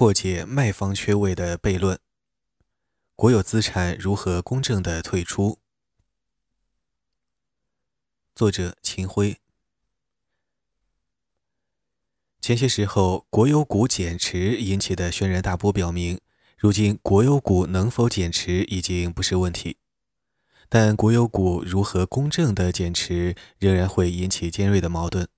破解卖方缺位的悖论，国有资产如何公正的退出？作者：秦辉。前些时候，国有股减持引起的轩然大波表明，如今国有股能否减持已经不是问题，但国有股如何公正的减持，仍然会引起尖锐的矛盾。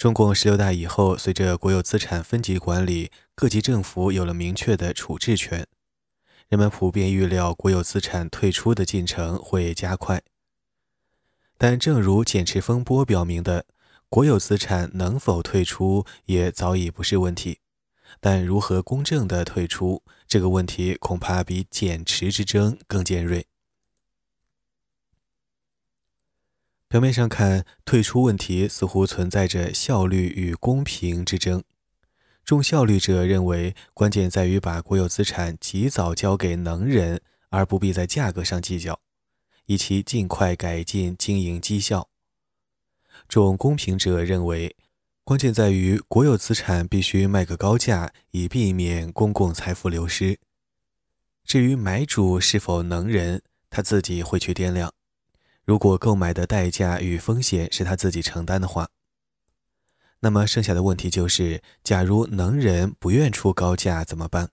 中共十六大以后，随着国有资产分级管理，各级政府有了明确的处置权，人们普遍预料国有资产退出的进程会加快。但正如减持风波表明的，国有资产能否退出也早已不是问题，但如何公正的退出，这个问题恐怕比减持之争更尖锐。表面上看，退出问题似乎存在着效率与公平之争。重效率者认为，关键在于把国有资产及早交给能人，而不必在价格上计较，以期尽快改进经营绩效。重公平者认为，关键在于国有资产必须卖个高价，以避免公共财富流失。至于买主是否能人，他自己会去掂量。如果购买的代价与风险是他自己承担的话，那么剩下的问题就是：假如能人不愿出高价怎么办？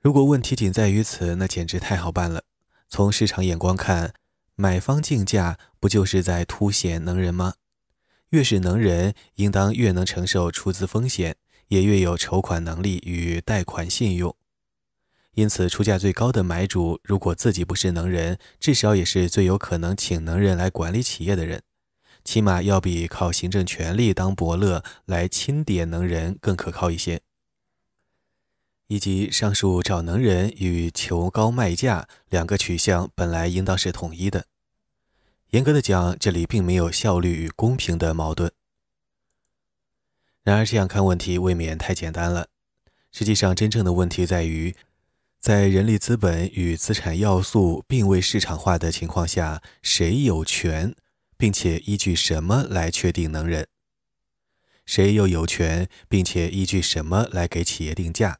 如果问题仅在于此，那简直太好办了。从市场眼光看，买方竞价不就是在凸显能人吗？越是能人，应当越能承受出资风险，也越有筹款能力与贷款信用。因此，出价最高的买主，如果自己不是能人，至少也是最有可能请能人来管理企业的人，起码要比靠行政权力当伯乐来钦点能人更可靠一些。以及上述找能人与求高卖价两个取向本来应当是统一的，严格的讲，这里并没有效率与公平的矛盾。然而，这样看问题未免太简单了。实际上，真正的问题在于。在人力资本与资产要素并未市场化的情况下，谁有权，并且依据什么来确定能人？谁又有权，并且依据什么来给企业定价？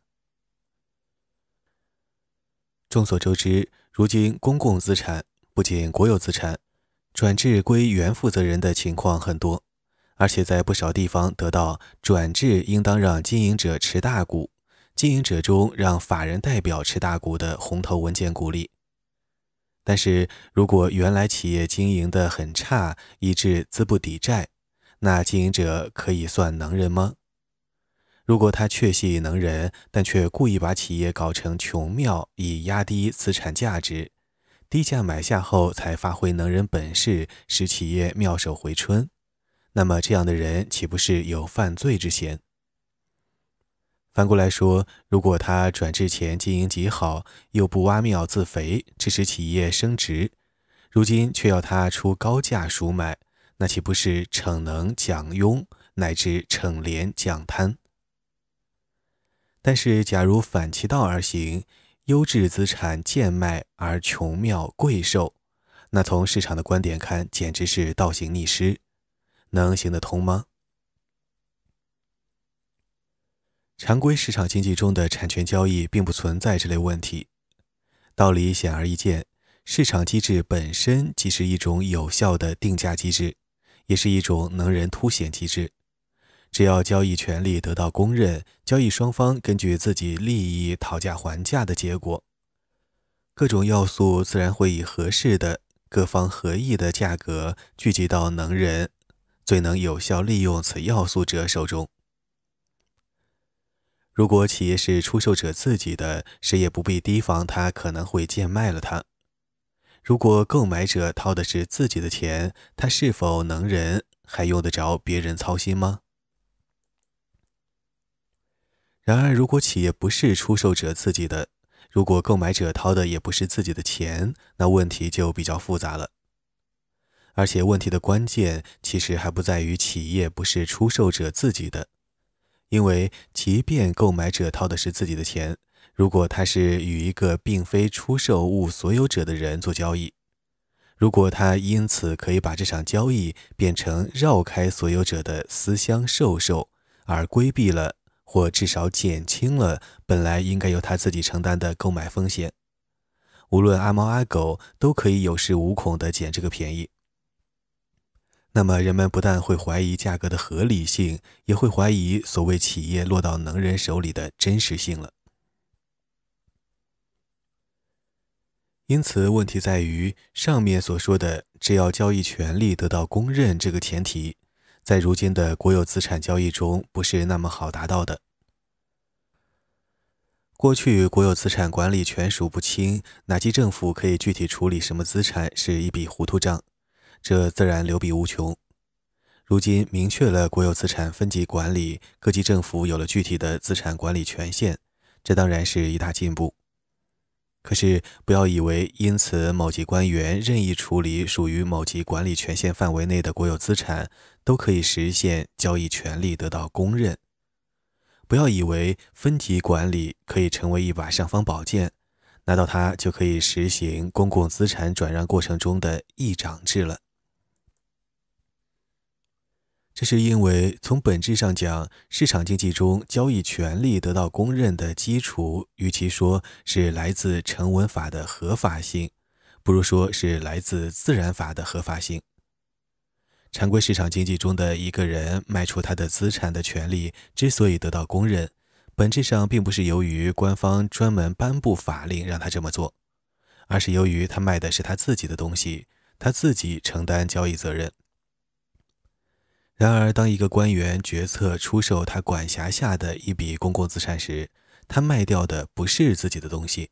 众所周知，如今公共资产不仅国有资产转制归原负责人的情况很多，而且在不少地方得到转制，应当让经营者持大股。经营者中让法人代表持大股的红头文件鼓励，但是如果原来企业经营的很差，以致资不抵债，那经营者可以算能人吗？如果他确系能人，但却故意把企业搞成穷庙，以压低资产价值，低价买下后才发挥能人本事，使企业妙手回春，那么这样的人岂不是有犯罪之嫌？反过来说，如果他转制前经营极好，又不挖庙自肥，支持企业升值，如今却要他出高价赎买，那岂不是逞能讲庸，乃至逞廉讲贪？但是，假如反其道而行，优质资产贱卖而穷庙贵售，那从市场的观点看，简直是倒行逆施，能行得通吗？常规市场经济中的产权交易并不存在这类问题，道理显而易见。市场机制本身既是一种有效的定价机制，也是一种能人凸显机制。只要交易权利得到公认，交易双方根据自己利益讨价还价的结果，各种要素自然会以合适的、各方合意的价格聚集到能人最能有效利用此要素者手中。如果企业是出售者自己的，谁也不必提防他可能会贱卖了它。如果购买者掏的是自己的钱，他是否能忍，还用得着别人操心吗？然而，如果企业不是出售者自己的，如果购买者掏的也不是自己的钱，那问题就比较复杂了。而且，问题的关键其实还不在于企业不是出售者自己的。因为，即便购买者掏的是自己的钱，如果他是与一个并非出售物所有者的人做交易，如果他因此可以把这场交易变成绕开所有者的私相授受，而规避了或至少减轻了本来应该由他自己承担的购买风险，无论阿猫阿狗都可以有恃无恐地捡这个便宜。那么，人们不但会怀疑价格的合理性，也会怀疑所谓企业落到能人手里的真实性了。因此，问题在于上面所说的“只要交易权利得到公认”这个前提，在如今的国有资产交易中不是那么好达到的。过去，国有资产管理权属不清，哪级政府可以具体处理什么资产，是一笔糊涂账。这自然流弊无穷。如今明确了国有资产分级管理，各级政府有了具体的资产管理权限，这当然是一大进步。可是，不要以为因此某级官员任意处理属于某级管理权限范围内的国有资产，都可以实现交易权利得到公认。不要以为分级管理可以成为一把尚方宝剑，拿到它就可以实行公共资产转让过程中的议长制了。这是因为，从本质上讲，市场经济中交易权利得到公认的基础，与其说是来自成文法的合法性，不如说是来自自然法的合法性。常规市场经济中的一个人卖出他的资产的权利之所以得到公认，本质上并不是由于官方专门颁布法令让他这么做，而是由于他卖的是他自己的东西，他自己承担交易责任。然而，当一个官员决策出售他管辖下的一笔公共资产时，他卖掉的不是自己的东西。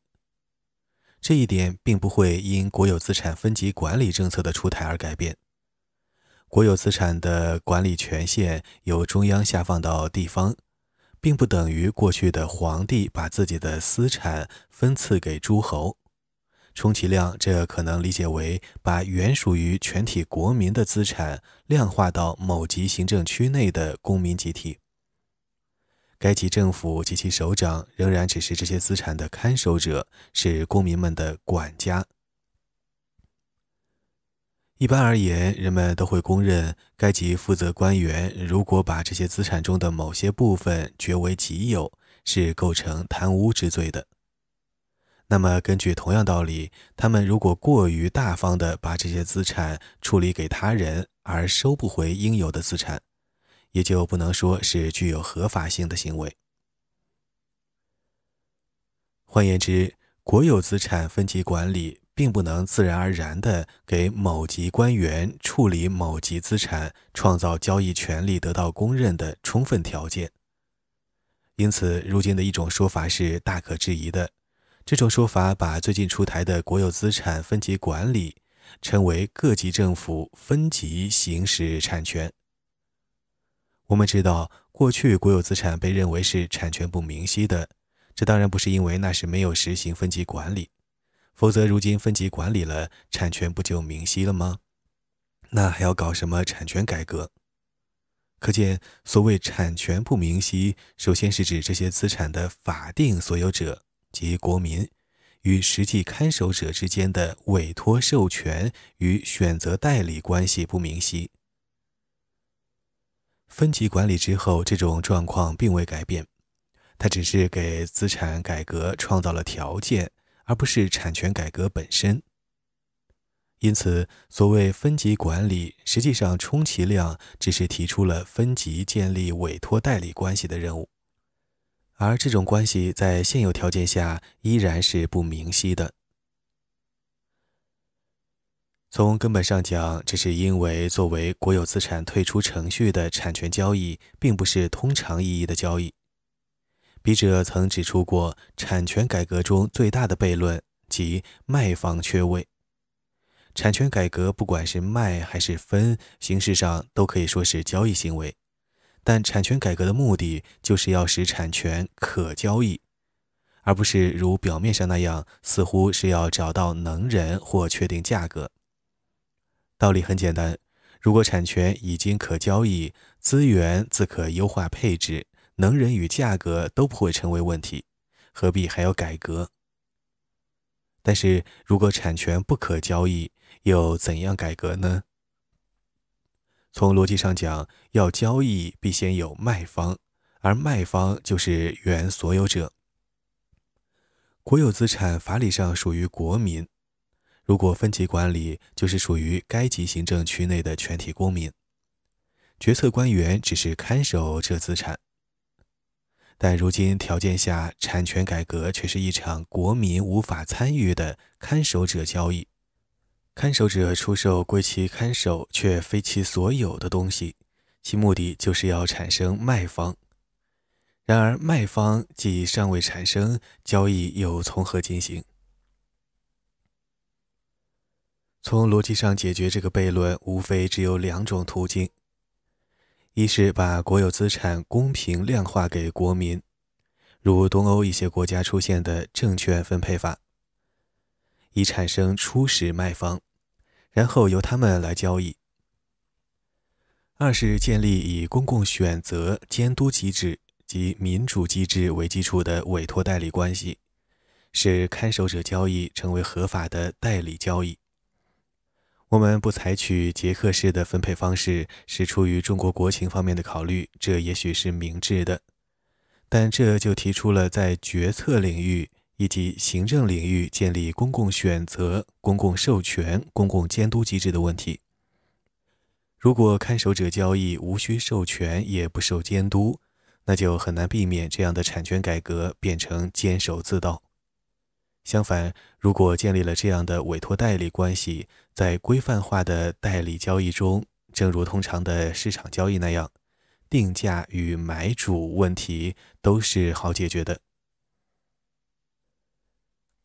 这一点并不会因国有资产分级管理政策的出台而改变。国有资产的管理权限由中央下放到地方，并不等于过去的皇帝把自己的私产分赐给诸侯。充其量，这可能理解为把原属于全体国民的资产量化到某级行政区内的公民集体。该级政府及其首长仍然只是这些资产的看守者，是公民们的管家。一般而言，人们都会公认，该级负责官员如果把这些资产中的某些部分攫为己有，是构成贪污之罪的。那么，根据同样道理，他们如果过于大方的把这些资产处理给他人，而收不回应有的资产，也就不能说是具有合法性的行为。换言之，国有资产分级管理并不能自然而然的给某级官员处理某级资产、创造交易权利得到公认的充分条件。因此，如今的一种说法是大可质疑的。这种说法把最近出台的国有资产分级管理称为各级政府分级行使产权。我们知道，过去国有资产被认为是产权不明晰的，这当然不是因为那是没有实行分级管理，否则如今分级管理了，产权不就明晰了吗？那还要搞什么产权改革？可见，所谓产权不明晰，首先是指这些资产的法定所有者。即国民与实际看守者之间的委托授权与选择代理关系不明晰。分级管理之后，这种状况并未改变，它只是给资产改革创造了条件，而不是产权改革本身。因此，所谓分级管理，实际上充其量只是提出了分级建立委托代理关系的任务。而这种关系在现有条件下依然是不明晰的。从根本上讲，这是因为作为国有资产退出程序的产权交易，并不是通常意义的交易。笔者曾指出过，产权改革中最大的悖论即卖方缺位。产权改革不管是卖还是分，形式上都可以说是交易行为。但产权改革的目的就是要使产权可交易，而不是如表面上那样，似乎是要找到能人或确定价格。道理很简单，如果产权已经可交易，资源自可优化配置，能人与价格都不会成为问题，何必还要改革？但是如果产权不可交易，又怎样改革呢？从逻辑上讲，要交易必先有卖方，而卖方就是原所有者。国有资产法理上属于国民，如果分级管理，就是属于该级行政区内的全体公民。决策官员只是看守这资产，但如今条件下，产权改革却是一场国民无法参与的看守者交易。看守者出售归其看守却非其所有的东西，其目的就是要产生卖方。然而，卖方既尚未产生，交易又从何进行？从逻辑上解决这个悖论，无非只有两种途径：一是把国有资产公平量化给国民，如东欧一些国家出现的证券分配法。以产生初始卖方，然后由他们来交易。二是建立以公共选择监督机制及民主机制为基础的委托代理关系，使看守者交易成为合法的代理交易。我们不采取捷克式的分配方式，是出于中国国情方面的考虑，这也许是明智的，但这就提出了在决策领域。以及行政领域建立公共选择、公共授权、公共监督机制的问题。如果看守者交易无需授权也不受监督，那就很难避免这样的产权改革变成监守自盗。相反，如果建立了这样的委托代理关系，在规范化的代理交易中，正如通常的市场交易那样，定价与买主问题都是好解决的。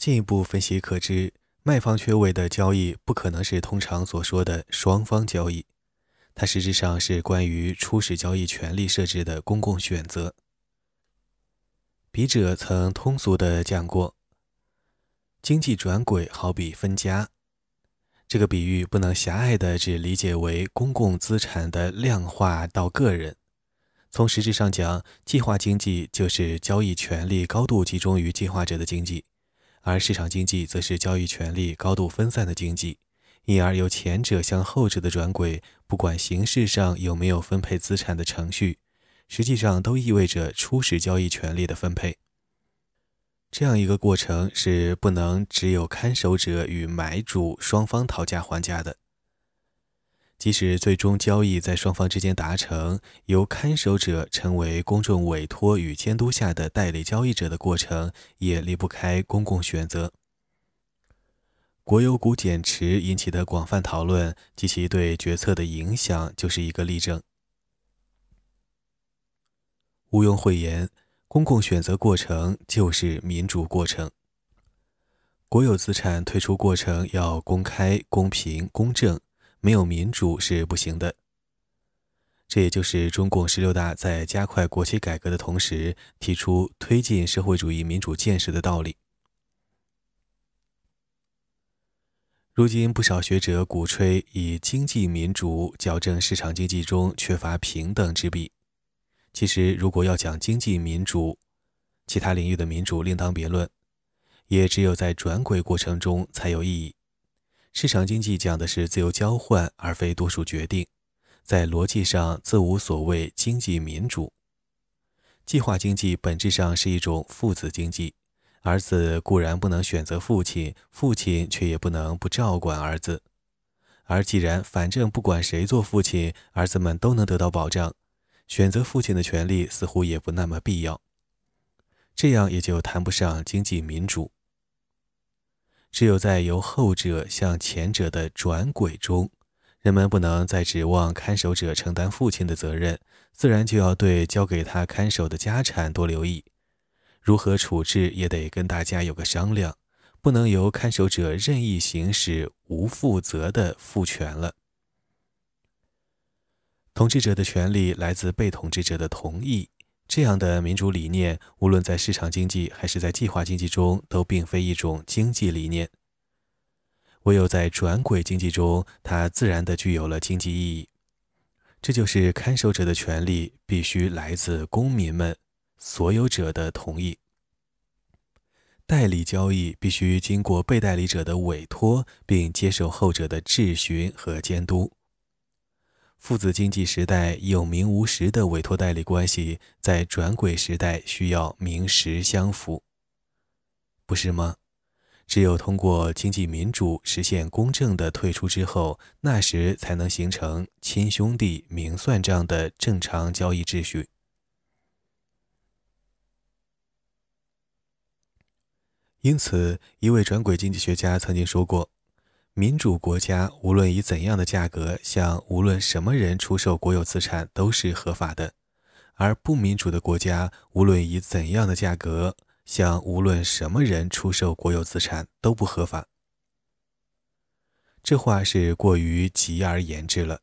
进一步分析可知，卖方缺位的交易不可能是通常所说的双方交易，它实质上是关于初始交易权利设置的公共选择。笔者曾通俗的讲过，经济转轨好比分家，这个比喻不能狭隘的只理解为公共资产的量化到个人。从实质上讲，计划经济就是交易权利高度集中于计划者的经济。而市场经济则是交易权利高度分散的经济，因而由前者向后者的转轨，不管形式上有没有分配资产的程序，实际上都意味着初始交易权利的分配。这样一个过程是不能只有看守者与买主双方讨价还价的。即使最终交易在双方之间达成，由看守者成为公众委托与监督下的代理交易者的过程，也离不开公共选择。国有股减持引起的广泛讨论及其对决策的影响，就是一个例证。毋庸讳言，公共选择过程就是民主过程。国有资产退出过程要公开、公平、公正。没有民主是不行的，这也就是中共十六大在加快国企改革的同时提出推进社会主义民主建设的道理。如今不少学者鼓吹以经济民主矫正市场经济中缺乏平等之弊，其实如果要讲经济民主，其他领域的民主另当别论，也只有在转轨过程中才有意义。市场经济讲的是自由交换，而非多数决定，在逻辑上自无所谓经济民主。计划经济本质上是一种父子经济，儿子固然不能选择父亲，父亲却也不能不照管儿子。而既然反正不管谁做父亲，儿子们都能得到保障，选择父亲的权利似乎也不那么必要，这样也就谈不上经济民主。只有在由后者向前者的转轨中，人们不能再指望看守者承担父亲的责任，自然就要对交给他看守的家产多留意，如何处置也得跟大家有个商量，不能由看守者任意行使无负责的父权了。统治者的权利来自被统治者的同意。这样的民主理念，无论在市场经济还是在计划经济中，都并非一种经济理念；唯有在转轨经济中，它自然的具有了经济意义。这就是看守者的权利必须来自公民们所有者的同意，代理交易必须经过被代理者的委托，并接受后者的质询和监督。父子经济时代有名无实的委托代理关系，在转轨时代需要名实相符，不是吗？只有通过经济民主实现公正的退出之后，那时才能形成亲兄弟明算账的正常交易秩序。因此，一位转轨经济学家曾经说过。民主国家无论以怎样的价格向无论什么人出售国有资产都是合法的，而不民主的国家无论以怎样的价格向无论什么人出售国有资产都不合法。这话是过于极而言之了，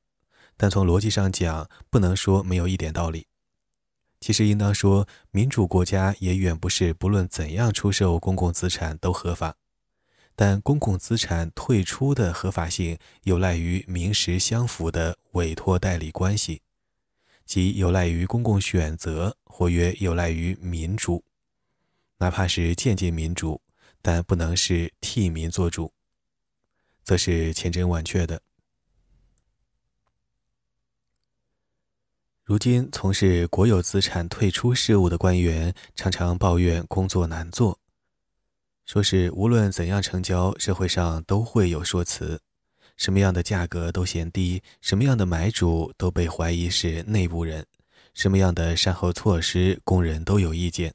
但从逻辑上讲，不能说没有一点道理。其实应当说，民主国家也远不是不论怎样出售公共资产都合法。但公共资产退出的合法性有赖于名实相符的委托代理关系，即有赖于公共选择，或曰有赖于民主，哪怕是间接民主，但不能是替民做主，则是千真万确的。如今从事国有资产退出事务的官员，常常抱怨工作难做。说是无论怎样成交，社会上都会有说辞；什么样的价格都嫌低，什么样的买主都被怀疑是内部人，什么样的善后措施工人都有意见。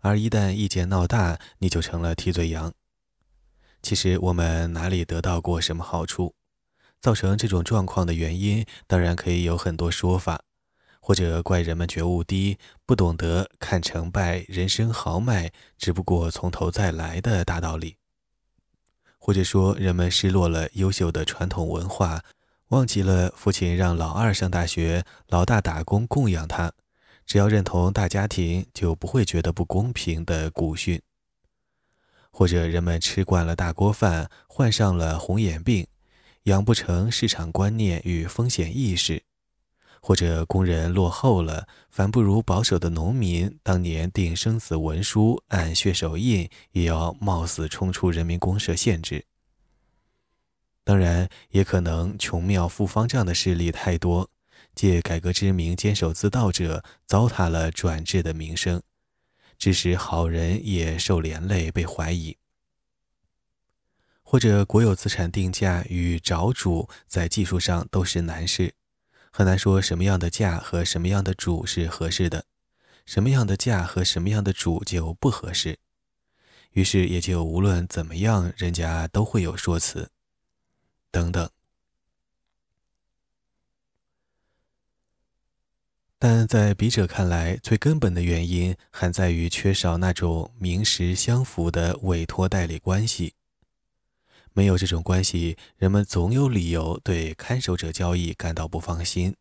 而一旦意见闹大，你就成了替罪羊。其实我们哪里得到过什么好处？造成这种状况的原因，当然可以有很多说法。或者怪人们觉悟低，不懂得看成败、人生豪迈，只不过从头再来的大道理。或者说，人们失落了优秀的传统文化，忘记了父亲让老二上大学，老大打工供养他，只要认同大家庭就不会觉得不公平的古训。或者人们吃惯了大锅饭，患上了红眼病，养不成市场观念与风险意识。或者工人落后了，反不如保守的农民。当年订生死文书、按血手印，也要冒死冲出人民公社限制。当然，也可能穷庙富方丈的势力太多，借改革之名坚守自盗者，糟蹋了转制的名声，致使好人也受连累被怀疑。或者国有资产定价与找主，在技术上都是难事。很难说什么样的价和什么样的主是合适的，什么样的价和什么样的主就不合适。于是也就无论怎么样，人家都会有说辞等等。但在笔者看来，最根本的原因还在于缺少那种名实相符的委托代理关系。没有这种关系，人们总有理由对看守者交易感到不放心。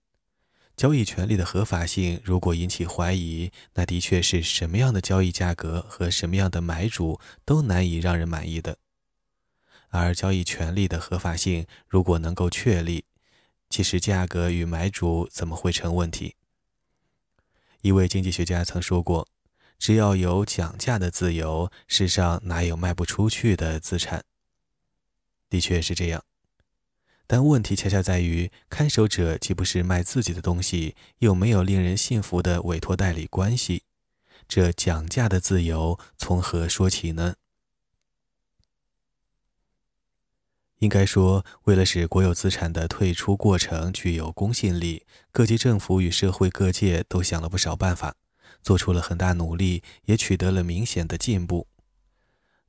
交易权利的合法性如果引起怀疑，那的确是什么样的交易价格和什么样的买主都难以让人满意的。而交易权利的合法性如果能够确立，其实价格与买主怎么会成问题？一位经济学家曾说过：“只要有讲价的自由，世上哪有卖不出去的资产？”的确是这样，但问题恰恰在于，看守者既不是卖自己的东西，又没有令人信服的委托代理关系，这讲价的自由从何说起呢？应该说，为了使国有资产的退出过程具有公信力，各级政府与社会各界都想了不少办法，做出了很大努力，也取得了明显的进步。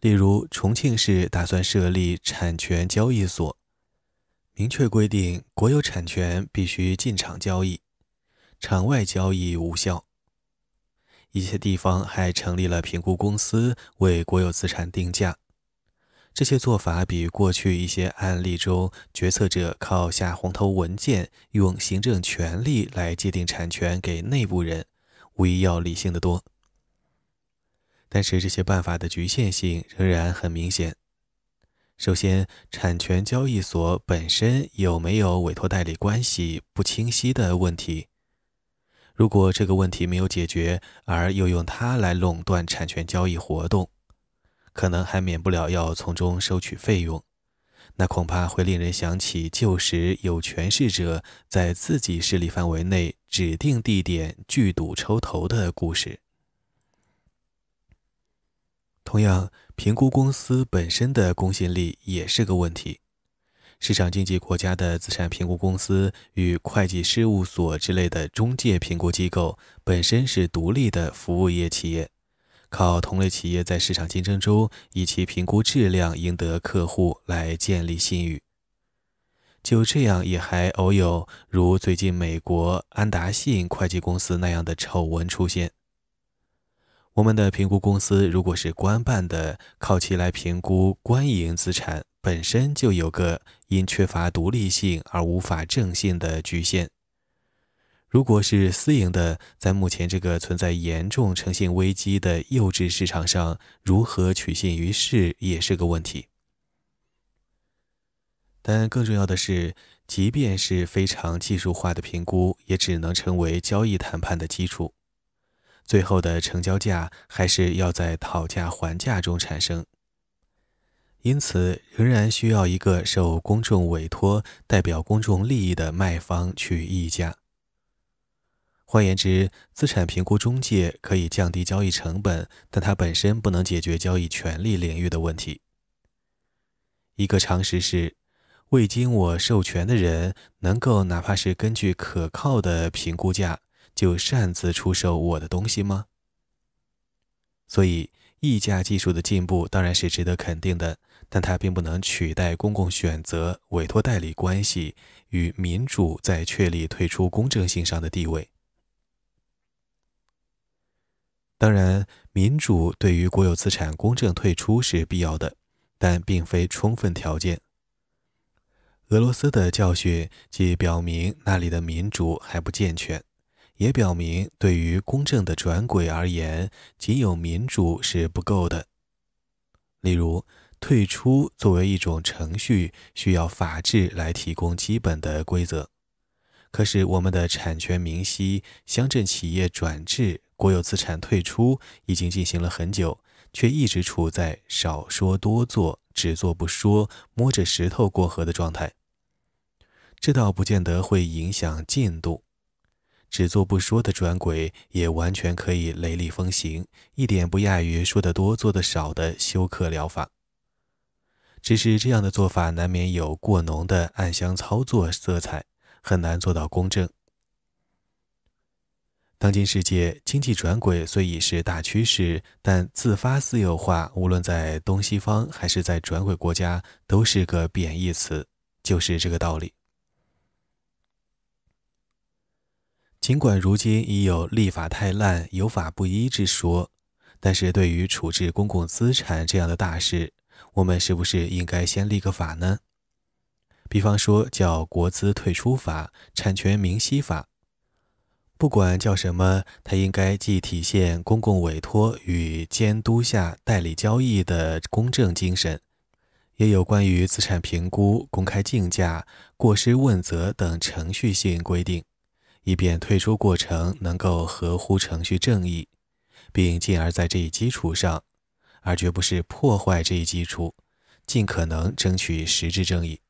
例如，重庆市打算设立产权交易所，明确规定国有产权必须进场交易，场外交易无效。一些地方还成立了评估公司为国有资产定价。这些做法比过去一些案例中决策者靠下红头文件、用行政权力来界定产权给内部人，无疑要理性的多。但是这些办法的局限性仍然很明显。首先，产权交易所本身有没有委托代理关系不清晰的问题？如果这个问题没有解决，而又用它来垄断产权交易活动，可能还免不了要从中收取费用，那恐怕会令人想起旧时有权势者在自己势力范围内指定地点聚赌抽头的故事。同样，评估公司本身的公信力也是个问题。市场经济国家的资产评估公司与会计事务所之类的中介评估机构本身是独立的服务业企业，靠同类企业在市场竞争中以其评估质量赢得客户来建立信誉。就这样，也还偶有如最近美国安达信会计公司那样的丑闻出现。我们的评估公司如果是官办的，靠其来评估官营资产，本身就有个因缺乏独立性而无法正信的局限。如果是私营的，在目前这个存在严重诚信危机的幼稚市场上，如何取信于市也是个问题。但更重要的是，即便是非常技术化的评估，也只能成为交易谈判的基础。最后的成交价还是要在讨价还价中产生，因此仍然需要一个受公众委托、代表公众利益的卖方去议价。换言之，资产评估中介可以降低交易成本，但它本身不能解决交易权利领域的问题。一个常识是，未经我授权的人，能够哪怕是根据可靠的评估价。就擅自出售我的东西吗？所以，溢价技术的进步当然是值得肯定的，但它并不能取代公共选择、委托代理关系与民主在确立退出公正性上的地位。当然，民主对于国有资产公正退出是必要的，但并非充分条件。俄罗斯的教训既表明那里的民主还不健全。也表明，对于公正的转轨而言，仅有民主是不够的。例如，退出作为一种程序，需要法治来提供基本的规则。可是，我们的产权明晰、乡镇企业转制、国有资产退出已经进行了很久，却一直处在少说多做、只做不说、摸着石头过河的状态。这倒不见得会影响进度。只做不说的转轨，也完全可以雷厉风行，一点不亚于说得多做的少的休克疗法。只是这样的做法难免有过浓的暗箱操作色彩，很难做到公正。当今世界，经济转轨虽已是大趋势，但自发私有化，无论在东西方还是在转轨国家，都是个贬义词，就是这个道理。尽管如今已有“立法太滥、有法不依”之说，但是对于处置公共资产这样的大事，我们是不是应该先立个法呢？比方说叫《国资退出法》《产权明晰法》，不管叫什么，它应该既体现公共委托与监督下代理交易的公正精神，也有关于资产评估、公开竞价、过失问责等程序性规定。以便退出过程能够合乎程序正义，并进而在这一基础上，而绝不是破坏这一基础，尽可能争取实质正义。